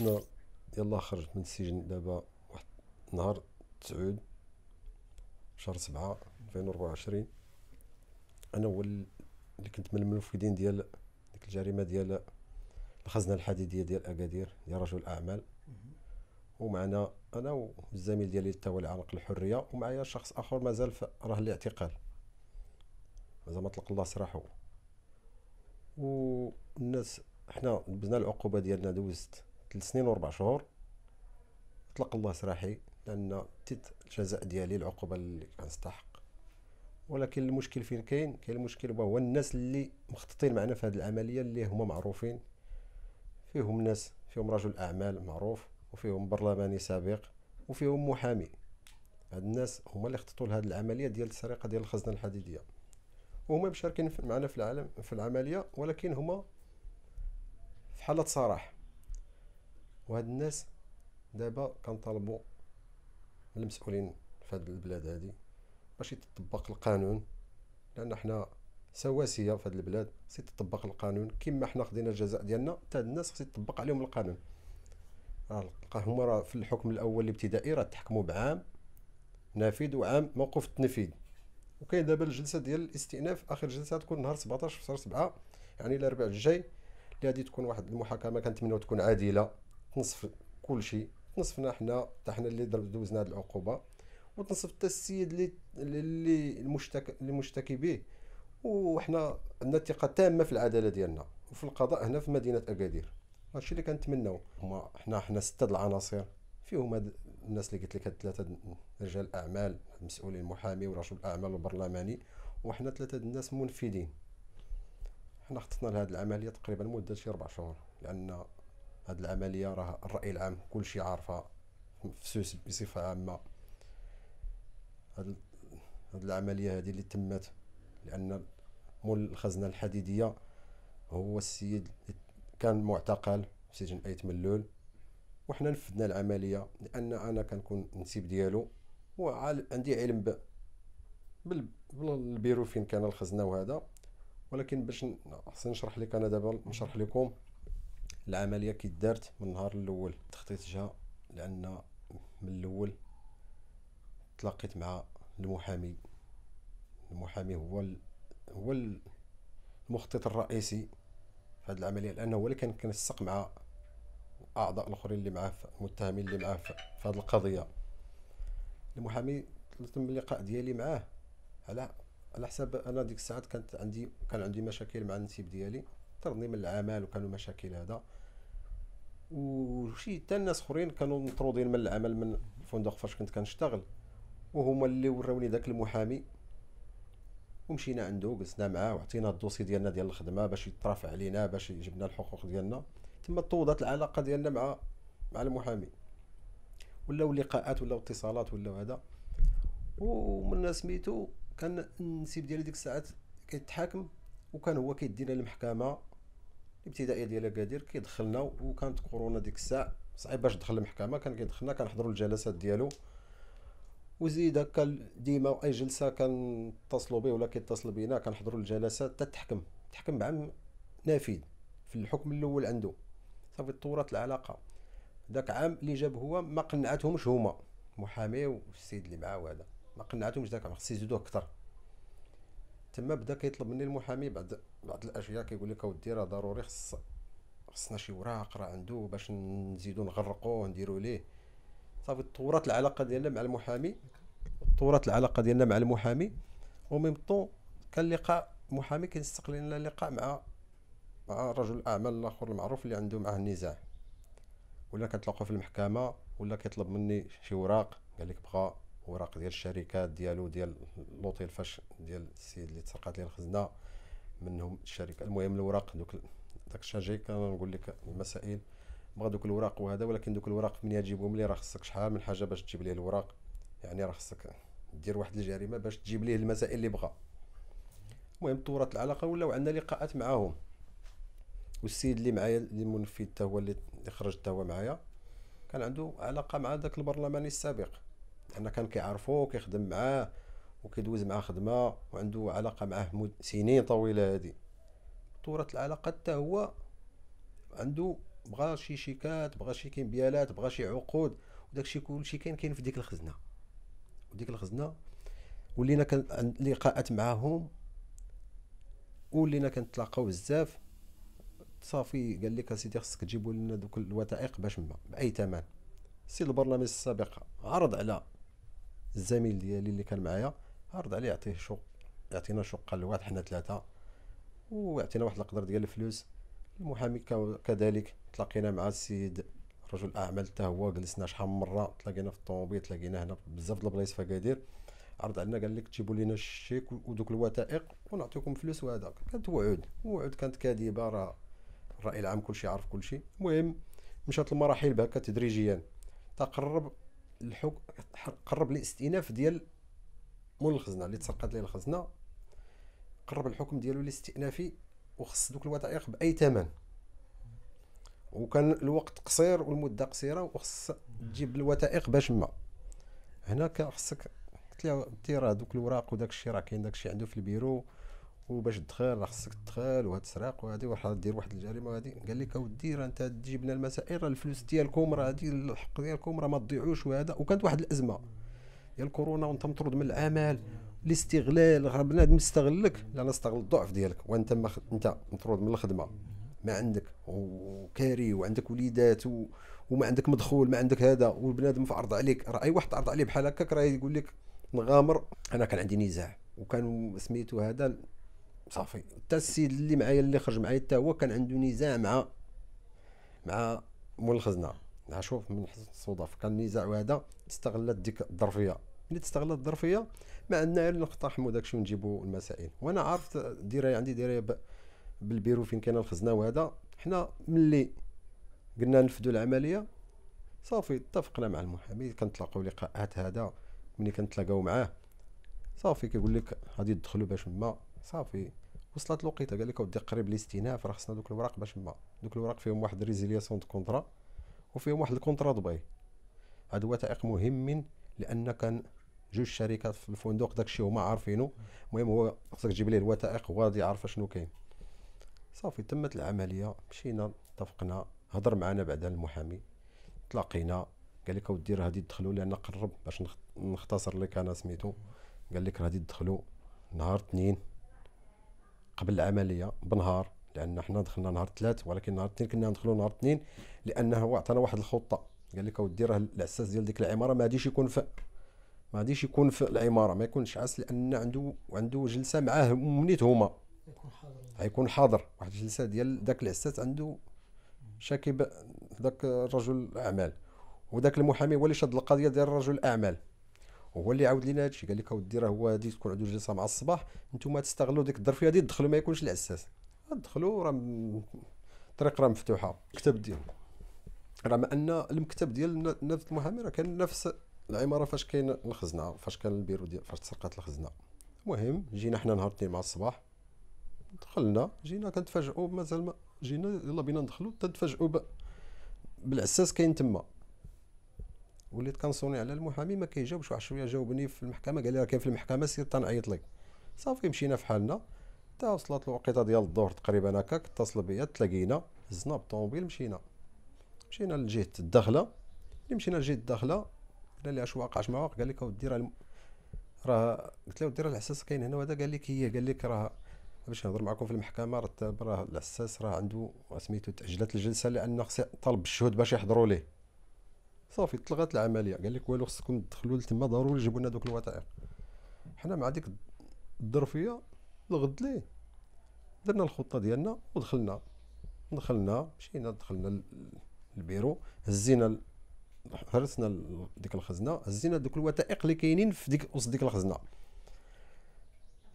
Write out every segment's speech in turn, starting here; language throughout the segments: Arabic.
انا يلا خرجت من السجن دابا واحد نهار تسعود شهر سبعة ألفين وربعة وعشرين انا هو اللي كنت من المنفذين ديال ديك الجريمه ديال الخزنه الحديديه ديال اكادير ديال رجل الاعمال ومعنا انا والزميل ديالي حتى هو عنق الحريه ومعايا شخص اخر مازال راه الاعتقال مازال طلق الله سراحه والناس حنا دبزنا العقوبه ديالنا دوزت ثلاث سنين واربع شهور اطلق الله سراحي لان تيت الجزاء ديالي العقوبه اللي كنستحق ولكن المشكل فين كاين كاين المشكل هو الناس اللي مخططين معنا في هذه العمليه اللي هما معروفين فيهم ناس فيهم رجل اعمال معروف وفيهم برلماني سابق وفيهم محامي هاد الناس هما اللي خططوا لهاد العمليه ديال السرقه ديال الخزنه الحديديه وهما مشاركين معنا في العالم في العمليه ولكن هما في حاله صراح وهاد الناس دابا كنطالبوا المسؤولين في هاد البلاد هادي باش يتطبق القانون لان حنا سواسيه في هاد البلاد خصو يتطبق القانون كما حنا خدينا الجزاء ديالنا حتى الناس خصو يتطبق عليهم القانون راه هما راه في الحكم الاول الابتدائي راه تحكموا بعام نافذ وعام موقف التنفيذ وكاين دابا الجلسه ديال الاستئناف اخر جلسه تكون نهار 17 في شهر 7 يعني الاربعاء الجاي اللي غادي تكون واحد المحاكمه كنتمناو تكون عادله تنصف كل شيء تنصفنا حنا حتى حنا اللي درب دوزنا هذه العقوبه وتنصف حتى السيد اللي اللي المشتكى اللي مشتكي به وحنا عندنا ثقه تامه في العداله ديالنا وفي القضاء هنا في مدينه اكادير هادشي اللي كنتمناو هما حنا حنا سته العناصر فيهم هاد الناس اللي قلت لك هاد ثلاثه رجال اعمال مسؤولين محامي ورجل الاعمال البرلماني وحنا ثلاثه الناس منفذين حنا خططنا لهاد العمليه تقريبا مده شي اربع شهور لان هاد العمليه راه الراي العام كلشي عارفها في سوس بصفه عامه هاد هاد العمليه هذه اللي تمت لان مول الخزنه الحديديه هو السيد كان معتقل في سجن ايت ملول وحنا نفذنا العمليه لان انا كنكون نسيب ديالو وعندي علم ب... بالبيرو فين كان الخزنه وهذا ولكن باش خصني نشرح لك انا دابا نشرح لكم العمليه كي دارت من النهار الاول تخطيط جا لان من الاول تلاقيت مع المحامي المحامي هو هو المخطط الرئيسي في هذه العمليه لانه هو اللي كان كنسق مع الاعضاء الاخرين اللي معاه المتهمين اللي معاه في هذه القضيه المحامي تم اللقاء ديالي معاه على على حساب انا ديك الساعات كانت عندي كان عندي مشاكل مع النسيب ديالي طردني من العمل وكانوا مشاكل هذا وشي حتى الناس اخرين كانوا مطرودين من العمل من الفندق فاش كنت كنشتغل وهما اللي وراوني داك المحامي ومشينا عنده وجلسنا معاه وعطينا الدوسي ديالنا ديال الخدمه باش يترافع علينا باش يجبنا الحقوق ديالنا تما طوضت العلاقه ديالنا مع مع المحامي ولاو لقاءات ولاو اتصالات ولاو هذا ومن سميتو كان النسيب ديالي ديك الساعات كيتحاكم وكان هو كيدينا للمحكمه الابتدائيه ديال اكادير كيدخلنا وكانت كورونا ديك الساعه صعيب باش دخل المحكمه كان كيدخلنا كنحضروا الجلسات ديالو وزيد هكا ديما اي جلسه كنتصلوا به ولا كيتصل بينا كنحضروا الجلسات حتى تحكم تحكم مع نافذ في الحكم الاول عنده صافي طورت العلاقه داك عام اللي جاب هو ما قنعتهمش هما محامي والسيد اللي معاه هذا ما قنعتهمش داك عام يزيدوه اكثر تما بدا كيطلب مني المحامي بعد بعض الاشياء كيقول لك اودي راه ضروري خص خصنا شي وراق راه عنده باش نزيدو نغرقوه نديرو ليه صافي طورات العلاقه ديالنا مع المحامي طورات العلاقه ديالنا مع المحامي وميم طون كان لقاء محامي كينسق لنا لقاء مع مع رجل الاعمال الاخر المعروف اللي عنده معاه النزاع ولا كنتلاقاو في المحكمه ولا كيطلب مني شي وراق قال لك بغا وراق ديال الشركات ديالو ديال لوطيل فاش ديال السيد اللي تسرقات ليه الخزنه منهم الشركه المهم الوراق دوك داك الشارجي نقول لك المسائل بغا دوك الوراق وهذا ولكن دوك الوراق منين تجيبهم لي راه خصك شحال من حاجه باش تجيب ليه الوراق يعني راه خصك دير واحد الجريمه باش تجيب ليه المسائل اللي بغا المهم طورت العلاقه ولاو عندنا لقاءات معاهم والسيد اللي معايا اللي منفذ حتى هو اللي خرج حتى هو معايا كان عنده علاقه مع داك البرلماني السابق لان كان كيعرفوه كيخدم معاه وكيدوز مع خدمه وعنده علاقه معاه مد... سنين طويله هذه طورة العلاقه حتى هو عنده بغى شي شيكات بغى شي كيمبيالات بغى شي عقود وداكشي كلشي كاين كاين في ديك الخزنه وديك الخزنه ولينا كان لقاءات معاهم ولينا كنتلاقاو بزاف صافي قال لك اسيدي خصك تجيبوا لنا دوك الوثائق باش ما باي ثمن سي البرنامج السابق عرض على الزميل ديالي اللي كان معايا عرض عليه يعطيه شق يعطينا شق قال واحد حنا ثلاثه ويعطينا واحد القدر ديال الفلوس المحامي كذلك تلاقينا مع السيد رجل اعمال حتى هو جلسنا شحال من مره تلاقينا في الطوموبيل تلاقينا هنا بزاف د البلايص في اكادير عرض علينا قال لك تجيبوا لينا الشيك ودوك الوثائق ونعطيكم فلوس وهذا كانت وعود وعود كانت كاذبه راه الراي العام كلشي عارف كلشي المهم مشات المراحل بهكا تدريجيا تقرب الحكم قرب الاستئناف ديال مول الخزنه اللي تسرقات ليه الخزنه قرب الحكم ديالو الاستئنافي وخص دوك الوثائق باي ثمن وكان الوقت قصير والمده قصيره وخص تجيب الوثائق باش ما هنا خصك قلت راه دوك الوراق وداك الشيء راه كاين داك الشيء عنده في البيرو وباش تدخل راه خصك تدخل وهاد السراق وهادي وراه دير واحد الجريمه وهادي قال لك اودي راه انت تجيب لنا المسائل راه الفلوس ديالكم راه هادي الحق ديالكم راه ما تضيعوش وهذا وكانت واحد الازمه ديال الكورونا وانت مطرود من العمل الاستغلال راه بنادم استغلك لا لا استغل الضعف ديالك وانت ما خد... انت مطرود من الخدمه ما عندك وكاري وعندك وليدات و... وما عندك مدخول ما عندك هذا والبنادم عرض عليك راه اي واحد عرض عليه بحال هكاك راه يقول لك نغامر انا كان عندي نزاع وكان سميتو هذا صافي حتى السيد اللي معايا اللي خرج معايا حتى هو كان عنده نزاع مع مع مول الخزنه شوف من حسن الصدف كان النزاع هذا استغلت ديك الظرفيه ملي تستغل الظرفيه ما عندنا غير نقتحموا داكشي ونجيبوا المسائل وانا عارف درايه عندي درايه بالبيرو فين كاين الخزنه وهذا حنا ملي قلنا نفذوا العمليه صافي اتفقنا مع المحامي كنتلاقاو لقاءات هذا ملي كنتلاقاو معاه صافي كيقول لك غادي تدخلوا باش ما صافي وصلت الوقيته قال لك ودي قريب الاستئناف راه خصنا دوك الوراق باش ما دوك الوراق فيهم واحد ريزيليسيون دو كونترا وفيهم واحد الكونترا دبي هذا وثائق مهم لان كان جوج شركات في الفندق داكشي هما عارفينو المهم هو خصك تجيب ليه الوثائق هو غادي يعرف شنو كاين صافي تمت العمليه مشينا اتفقنا هضر معنا بعدا المحامي تلاقينا قال لك اودي راه غادي تدخلوا لان قرب باش نختصر لك انا سميتو قال لك راه غادي تدخلوا نهار اثنين قبل العمليه بنهار لان حنا دخلنا نهار ثلاث ولكن نهار اثنين كنا ندخلوا نهار اثنين لانه عطانا واحد الخطه قال لك اودي راه العساس ديال ديك العماره ما غاديش يكون في ما غاديش يكون في العماره ما يكونش عاس لان عنده عنده جلسه معاه منيت هما غيكون حاضر واحد الجلسه ديال ذاك العساس عنده شاكي ذاك رجل الاعمال وذاك المحامي هو اللي شاد القضيه ديال رجل الاعمال هو اللي عاود لينا هادشي قال لك اودي راه هو غادي تكون عنده جلسه مع الصباح نتوما تستغلوا ديك الظرفيه هادي تدخلوا ما يكونش العساس دخلوا راه الطريق راه مفتوحه المكتب ديالو رغم ان المكتب ديال نافذ المحامي راه كان نفس العماره فاش كاين الخزنه فاش كان البيرو ديال فاش تسرقات الخزنه المهم جينا حنا نهار اثنين مع الصباح دخلنا جينا كنتفاجئوا مازال ما جينا يلا بينا ندخلوا تنتفاجئوا بالعساس كاين تما وليت كنصوني على المحامي ما كيجاوبش واحد شويه جاوبني في المحكمه قال لي راه كاين في المحكمه سير تنعيط لك صافي مشينا في حالنا حتى وصلت الوقيته ديال الظهر تقريبا هكاك اتصل بيا تلاقينا هزنا بالطوموبيل مشينا مشينا لجهه الداخله ملي مشينا لجهه الداخله قال لي اش واقع اش ما واقع قال لك اودي راه راه قلت له اودي راه العساس كاين هنا وهذا قال لك هي قال لك راه باش نهضر معكم في المحكمه راه راه العساس راه عنده سميتو تاجلت الجلسه لان خص طلب الشهود باش يحضروا ليه صافي طلقات العمليه قال لك والو خصكم تدخلوا لتما ضروري جيبوا لنا دوك الوثائق حنا مع ديك الظرفيه الغد ليه درنا الخطه ديالنا ودخلنا دخلنا مشينا دخلنا البيرو هزينا هرسنا ديك الخزنه هزينا دوك الوثائق اللي كاينين في ديك وسط ديك الخزنه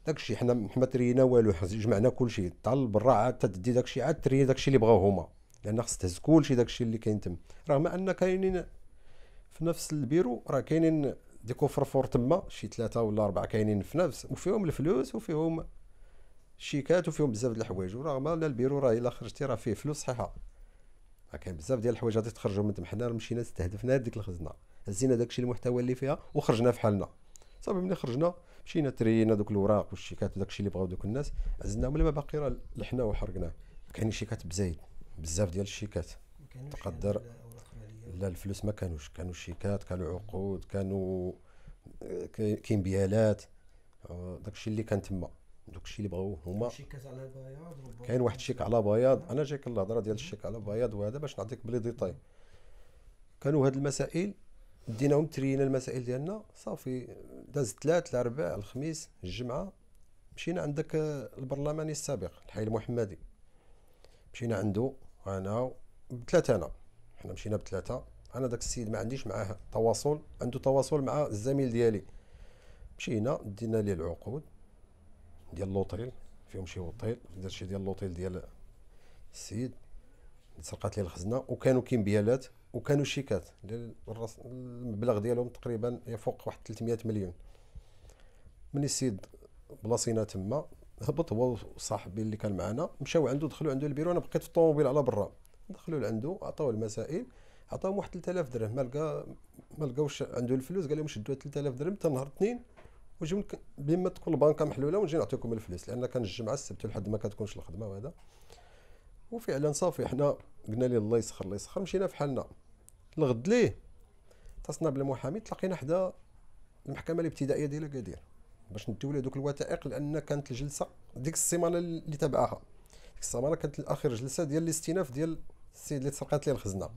داكشي حنا ما ترينا والو جمعنا كلشي طال البراعه تدي داكشي عاد تري داكشي اللي بغاو هما لان خص تهز كلشي داكشي اللي كاين تم رغم ان كاينين في نفس البيرو راه كاينين دي فرفور تما شي ثلاثه ولا اربعه كاينين في نفس وفيهم الفلوس وفيهم شيكات وفيهم بزاف د الحوايج ورغم ان البيرو راه الا خرجتي راه فيه فلوس صحيحه راه كاين بزاف ديال الحوايج غادي تخرجوا من حنا مشينا استهدفنا هذيك الخزنه هزينا داكشي المحتوى اللي فيها وخرجنا فحالنا صافي ملي خرجنا مشينا ترينا دوك الوراق والشيكات وداكشي اللي بغاو دوك الناس عزلنا اللي ما باقي راه لحنا وحرقناه كاين شيكات بزايد بزاف ديال الشيكات تقدر لا الفلوس ما كانوش كانوا شيكات كانوا عقود كانوا آه، كاين بيالات آه، داكشي اللي كان تما الشيء اللي بغاو هما كاين واحد الشيك على بياض انا جايك الهضره ديال الشيك على بياض وهذا باش نعطيك بلي ديتاي كانوا هاد المسائل ديناهم ترينا المسائل ديالنا صافي داز الثلاث الاربع الخميس الجمعه مشينا عندك آه، البرلماني السابق الحي المحمدي مشينا عنده انا بثلاثه انا حنا مشينا بثلاثه انا داك السيد ما عنديش معاه تواصل عنده تواصل مع الزميل ديالي مشينا دينا ليه العقود ديال لوطيل فيهم شي اوتيل درت شي ديال لوطيل ديال السيد سرقات لي الخزنه وكانوا كيمبيالات وكانوا شيكات المبلغ ديالهم تقريبا يفوق واحد 300 مليون ملي السيد بلاصينا تما هبط هو وصاحبي اللي كان معنا مشاو عنده دخلوا عنده البيرو انا بقيت في الطوموبيل على برا دخلوا لعنده عطاوه المسائل عطاهم واحد 3000 درهم ما لقى ما لقاوش عنده الفلوس قال لهم شدوا 3000 درهم حتى نهار اثنين ويجيب بما تكون البنكه محلوله ونجي نعطيكم الفلوس لان الجمعه السبت والحد ما كتكونش الخدمه وهذا وفعلا صافي حنا قلنا ليه الله يسخر الله يسخر مشينا في حالنا الغد ليه اتصلنا بالمحامي تلاقينا حدا المحكمه الابتدائيه ديال اكادير باش نديو ليه دوك الوثائق لان كانت الجلسه ديك السيمانه اللي تبعها ديك السيمانه كانت اخر جلسه ديال الاستئناف ديال السيد اللي تسرقات ليه الخزنه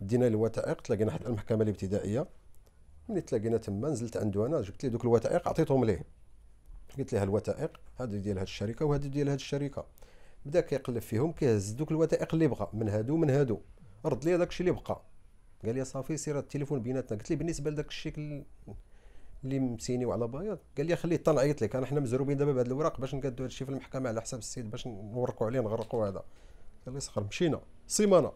دينا الوثائق تلاقينا حدا المحكمه الابتدائيه ملي تلاقينا تما نزلت عنده انا جبت ليه دوك الوثائق عطيتهم ليه قلت ليه الوثائق هذه ديال هذه الشركه وهذه ديال هذه الشركه بدا كيقلب فيهم كيهز دوك الوثائق اللي بغى من هادو من هادو رد لي داكشي اللي بقى قال لي صافي سير التليفون بيناتنا قلت لي بالنسبه لذاك الشيء اللي مسيني وعلى بياض قال لي خليه حتى نعيط لك انا حنا مزروبين دابا بهاد الوراق باش نقادو هادشي في المحكمه على حساب السيد باش نورقوا عليه نغرقوا هذا قال لي مشينا سيمانه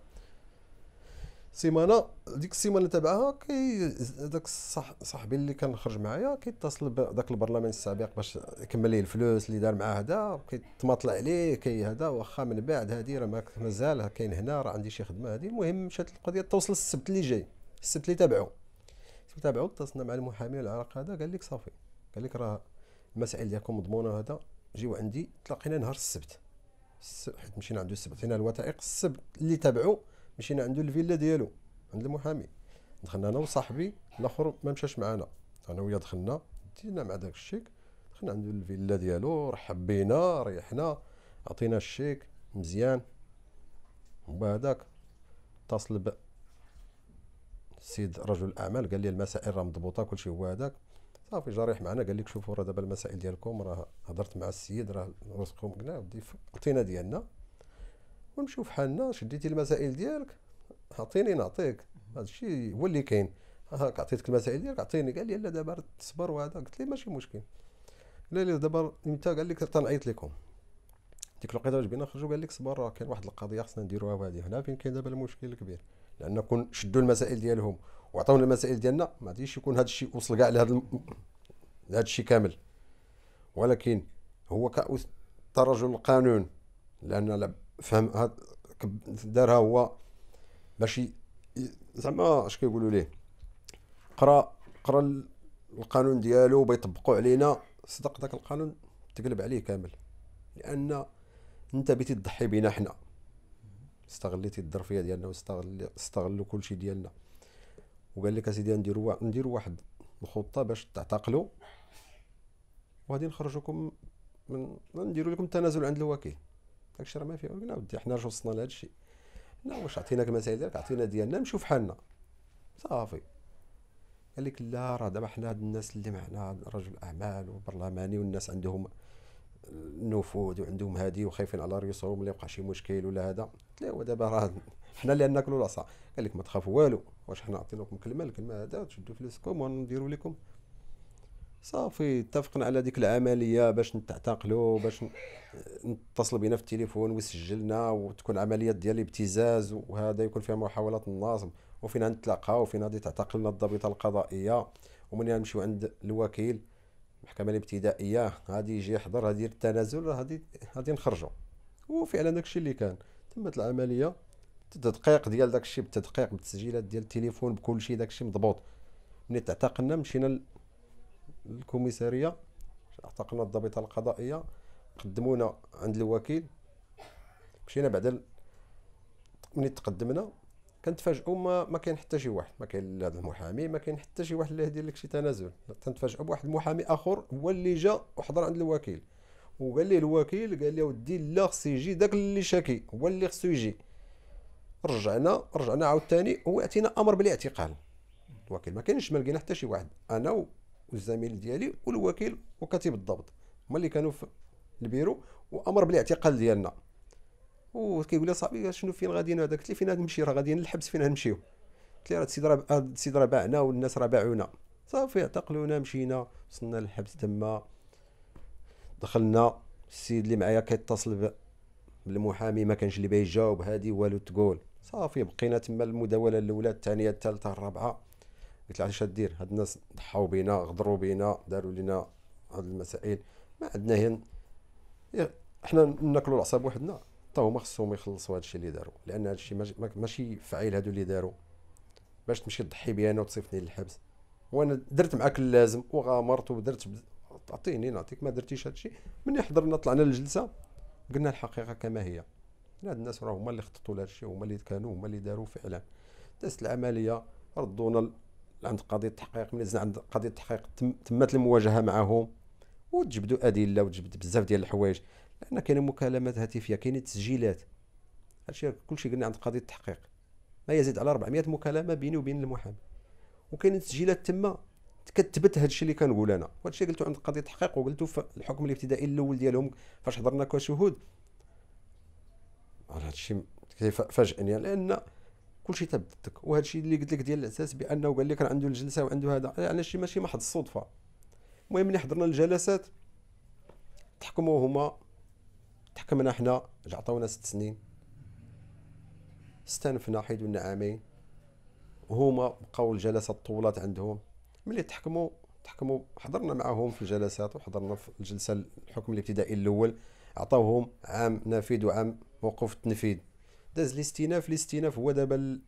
سيمانه ديك السيمانه اللي تبعها كي داك صح صاحبي اللي خرج معايا كيتصل بداك البرلمان السابق باش يكمل ليه الفلوس اللي دار معاه هذا كيتماطل عليه كي هذا واخا من بعد هذه راه مازال كاين هنا راه عندي شي خدمه هذه المهم مشات القضيه توصل السبت اللي جاي السبت اللي تابعو السبت تابعو اتصلنا مع المحامي العراق هذا قال لك صافي قال لك راه المسائل ديالكم مضمونه هذا جيو عندي تلاقينا نهار السبت حيت مشينا عنده السبت هنا الوثائق السبت اللي تابعو مشينا عنده الفيلا ديالو عند المحامي دخلنا انا وصاحبي الاخر ما مشاش معانا انا ويا دخلنا دينا مع داك الشيك دخلنا عنده الفيلا ديالو رحب بينا ريحنا عطينا الشيك مزيان وبهذاك اتصل ب السيد رجل الاعمال قال لي المسائل راه مضبوطه كلشي هو هذاك صافي جريح معنا قال لك شوفوا راه دابا المسائل ديالكم راه هضرت مع السيد راه رزقكم قلنا ودي عطينا ديالنا ونمشيو في حالنا شديتي المسائل ديالك اعطيني نعطيك هذا الشيء هو اللي كاين هاك عطيتك المسائل ديالك عطيني قال لي لا دابا تصبر وهذا قلت لي ماشي مشكل لا لا دابا امتى قال لك تنعيط لكم ديك الوقيته واش بينا نخرجوا قال لك صبر راه كاين واحد القضيه خصنا نديروها وهذه هنا فين كاين دابا المشكل الكبير لان كون شدوا المسائل ديالهم وعطاونا المسائل ديالنا ما غاديش يكون هذا الشيء وصل كاع لهذا لهذا الشيء كامل ولكن هو كترجل القانون لان فهم دارها هو باش زعما اش كيقولوا ليه قرا قرا القانون ديالو بيطبقوا علينا صدق ذاك القانون تقلب عليه كامل لان انت بيتي تضحي بينا حنا استغليتي الظرفيه ديالنا واستغل استغلوا كلشي ديالنا وقال لك اسيدي نديروا نديروا واحد الخطه باش تعتقلوا وغادي نخرجوكم من نديروا لكم تنازل عند الوكيل داكشي راه ما فيه قلنا ودي حنا راه وصلنا لهذا الشيء لا واش عطيناك المسائل ديالك عطينا ديالنا نمشيو فحالنا حالنا صافي قال لك لا راه دابا حنا هاد الناس اللي معنا رجل اعمال وبرلماني والناس عندهم النفوذ وعندهم هادي وخايفين على ريوسهم اللي يبقى شي مشكل ولا هذا قلت له دابا راه حنا اللي ناكلوا العصا قال لك ما تخافوا والو واش حنا عطيناكم كلمه الكلمه هذا تشدوا فلوسكم ونديروا لكم صافي اتفقنا على ديك العمليه باش نتعتقلوا باش نتصل بينا في التليفون ويسجلنا وتكون عمليه ديال الابتزاز وهذا يكون فيها محاوله النصب وفين غنتلاقاو وفين غادي تعتقلنا الضابطه القضائيه ومن غنمشيو عند الوكيل المحكمه الابتدائيه غادي يجي يحضر غادي يدير التنازل غادي غادي نخرجوا وفعلا داكشي اللي كان تمت العمليه التدقيق ديال داكشي بالتدقيق بالتسجيلات ديال التليفون بكل شيء داكشي مضبوط ملي تعتقلنا مشينا الكوميساريه اعتقلنا الضابطه القضائيه قدمونا عند الوكيل مشينا بعد ملي تقدمنا كنتفاجئوا ما ما كاين حتى شي واحد ما كاين لا المحامي ما كاين حتى شي واحد اللي يدير لك شي تنازل تنتفاجئوا بواحد المحامي اخر هو اللي جا وحضر عند الوكيل وقال لي الوكيل قال لي ودي لا خصو يجي داك اللي شاكي هو اللي خصو يجي رجعنا رجعنا عاوتاني هو عطينا امر بالاعتقال الوكيل ما كاينش ما لقينا حتى شي واحد انا والزميل ديالي والوكيل وكاتب الضبط هما اللي كانوا في البيرو وامر بالاعتقال ديالنا وكيقول لي صاحبي شنو فين غاديين هذا قلت لي فين غنمشي راه غاديين للحبس فين غنمشيو قلت لي راه السيد راه السيد راه باعنا والناس راه باعونا صافي اعتقلونا مشينا وصلنا للحبس تما دخلنا السيد اللي معايا كيتصل بالمحامي ما كانش اللي باغي يجاوب هادي والو تقول صافي بقينا تما المداوله الاولى الثانيه الثالثه الرابعه قلت لها علاش دير هاد الناس ضحاو بينا غدروا بينا داروا لينا هاد المسائل ما عندنا هنا حنا ناكلوا العصاب وحدنا حتى هما خصهم يخلصوا هادشي اللي داروا لان هادشي ماشي فعيل هادو اللي داروا باش تمشي تضحي بي انا وتصيفطني للحبس وانا درت معاك اللازم وغامرت ودرت تعطيني نعطيك ما درتيش هادشي ملي حضرنا طلعنا للجلسه قلنا الحقيقه كما هي هاد الناس راه هما اللي خططوا لهادشي هما اللي كانوا هما اللي داروا فعلا دازت العمليه ردونا عند قضيه التحقيق ملي زدنا عند قضيه التحقيق تمت المواجهه معهم وتجبدوا ادله وتجبد بزاف ديال الحوايج لان كاين مكالمات هاتفيه كاين تسجيلات هادشي كلشي قلنا عند قضيه التحقيق ما يزيد على 400 مكالمه بيني وبين المحامي وكاين تسجيلات تما كتبت هادشي اللي كنقول انا وهادشي قلتو عند قضيه التحقيق وقلتو في الحكم الابتدائي الاول ديالهم فاش حضرنا كشهود هادشي فاجئني لان كلشي تاب ضدك وهذا الشيء اللي قلت لك ديال الاساس بانه قال لك راه عنده الجلسه وعنده هذا يعني شيء ماشي محض الصدفه المهم ملي حضرنا الجلسات تحكموا هما تحكمنا حنا عطاونا ست سنين استنفنا حيدونا عامين هما بقاو الجلسات طولات عندهم ملي تحكموا تحكموا حضرنا معاهم في الجلسات وحضرنا في الجلسه الحكم الابتدائي الاول عطاوهم عام نافذ وعام وقوف تنفيذ داز الاستئناف الاستئناف هو دابا ال...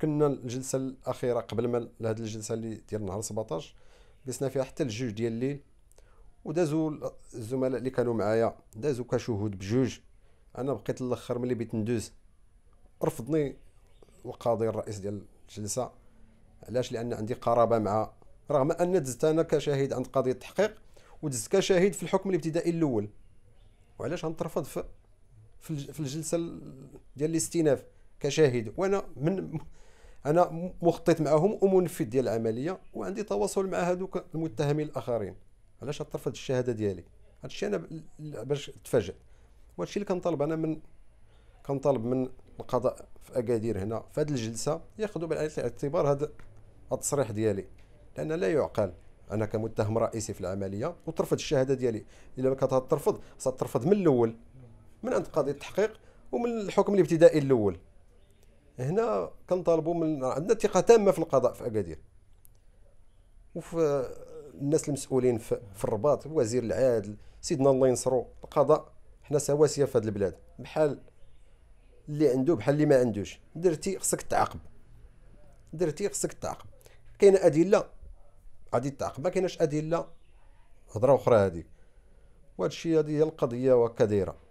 كنا الجلسه الاخيره قبل ما هاد الجلسه اللي ديال نهار 17 جلسنا فيها حتى الجوج ديال الليل ودازوا الزملاء اللي كانوا معايا دازوا كشهود بجوج انا بقيت الاخر ملي بيت ندوز رفضني القاضي الرئيس ديال الجلسه علاش لان عندي قرابه مع رغم ان دزت انا كشهيد عند قاضي التحقيق ودزت كشهيد في الحكم الابتدائي الاول وعلاش غنترفض في في الجلسه ديال الاستئناف كشاهد وانا من انا مخطط معهم ومنفذ ديال العمليه وعندي تواصل مع هذوك المتهمين الاخرين علاش طرفت الشهاده ديالي هادشي انا باش تفاجئ وهادشي اللي كنطلب انا من كنطلب من القضاء في اكادير هنا في هذه الجلسه ياخذوا بعين الاعتبار هذا التصريح ديالي لان لا يعقل انا كمتهم رئيسي في العمليه وترفض الشهاده ديالي الا كترفض خاصها ترفض من الاول من عند قاضي التحقيق ومن الحكم الابتدائي الاول هنا كنطالبوا من عندنا ثقه تامه في القضاء في اكادير وفي الناس المسؤولين في الرباط وزير العدل سيدنا الله ينصرو القضاء حنا سواسيه في هذه البلاد بحال اللي عنده بحال اللي ما عندوش درتي خصك تعاقب درتي خصك تعاقب كاينه ادله غادي تعاقب ما كايناش ادله هضره اخرى هذيك وهذا الشيء هذه هي القضيه وكديره